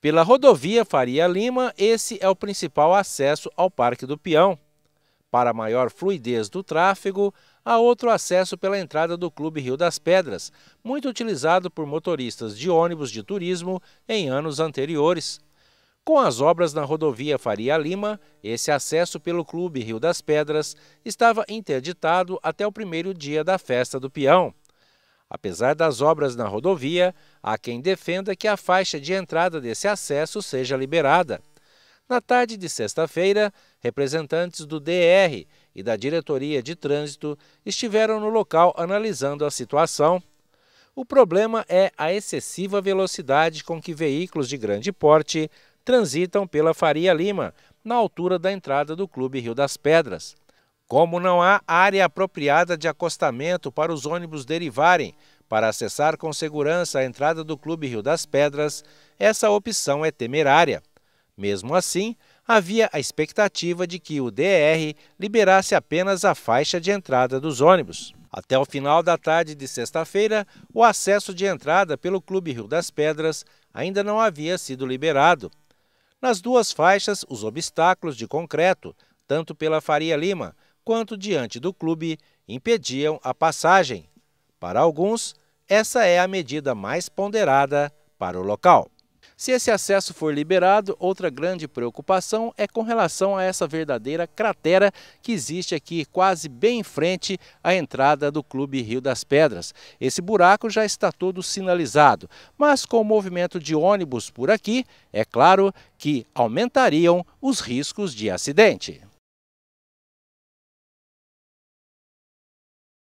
Pela rodovia Faria Lima, esse é o principal acesso ao Parque do Peão. Para maior fluidez do tráfego, há outro acesso pela entrada do Clube Rio das Pedras, muito utilizado por motoristas de ônibus de turismo em anos anteriores. Com as obras na rodovia Faria Lima, esse acesso pelo Clube Rio das Pedras estava interditado até o primeiro dia da Festa do Peão. Apesar das obras na rodovia, há quem defenda que a faixa de entrada desse acesso seja liberada. Na tarde de sexta-feira, representantes do DR e da Diretoria de Trânsito estiveram no local analisando a situação. O problema é a excessiva velocidade com que veículos de grande porte transitam pela Faria Lima, na altura da entrada do Clube Rio das Pedras. Como não há área apropriada de acostamento para os ônibus derivarem para acessar com segurança a entrada do Clube Rio das Pedras, essa opção é temerária. Mesmo assim, havia a expectativa de que o DR liberasse apenas a faixa de entrada dos ônibus. Até o final da tarde de sexta-feira, o acesso de entrada pelo Clube Rio das Pedras ainda não havia sido liberado. Nas duas faixas, os obstáculos de concreto, tanto pela Faria Lima quanto diante do clube impediam a passagem. Para alguns, essa é a medida mais ponderada para o local. Se esse acesso for liberado, outra grande preocupação é com relação a essa verdadeira cratera que existe aqui quase bem em frente à entrada do Clube Rio das Pedras. Esse buraco já está todo sinalizado, mas com o movimento de ônibus por aqui, é claro que aumentariam os riscos de acidente.